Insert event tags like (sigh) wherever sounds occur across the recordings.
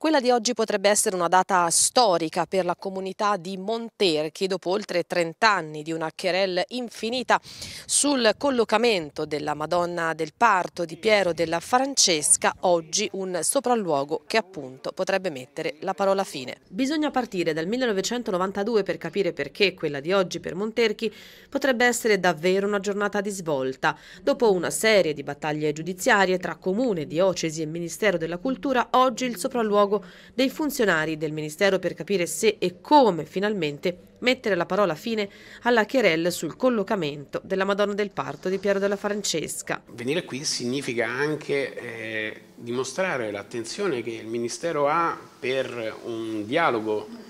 Quella di oggi potrebbe essere una data storica per la comunità di Monterchi dopo oltre 30 anni di una querel infinita sul collocamento della Madonna del Parto di Piero della Francesca, oggi un sopralluogo che appunto potrebbe mettere la parola fine. Bisogna partire dal 1992 per capire perché quella di oggi per Monterchi potrebbe essere davvero una giornata di svolta. Dopo una serie di battaglie giudiziarie tra comune, diocesi e Ministero della Cultura, oggi il sopralluogo luogo dei funzionari del Ministero per capire se e come finalmente mettere la parola fine alla querelle sul collocamento della Madonna del Parto di Piero della Francesca. Venire qui significa anche eh, dimostrare l'attenzione che il Ministero ha per un dialogo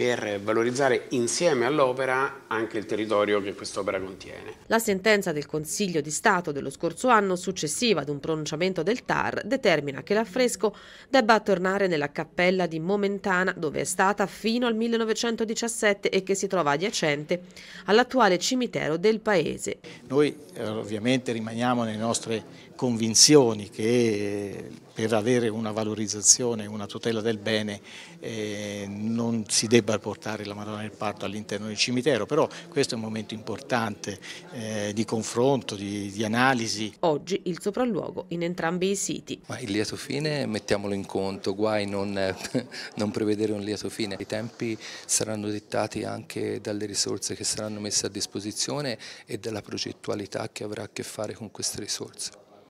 per valorizzare insieme all'opera anche il territorio che quest'opera contiene. La sentenza del Consiglio di Stato dello scorso anno, successiva ad un pronunciamento del TAR, determina che l'affresco debba tornare nella cappella di Momentana, dove è stata fino al 1917 e che si trova adiacente all'attuale cimitero del paese. Noi eh, ovviamente rimaniamo nelle nostre convinzioni che per avere una valorizzazione, una tutela del bene, eh, non si debba portare la Madonna del Parto all'interno del cimitero, però questo è un momento importante eh, di confronto, di, di, analisi. Oggi il sopralluogo in entrambi i siti. Ma il lieto fine mettiamolo in conto, guai non, (laughs) non prevedere un lieto fine. I tempi saranno dettati anche dalle risorse che saranno messe a disposizione e dalla progettualità che avrà a che fare con queste risorse.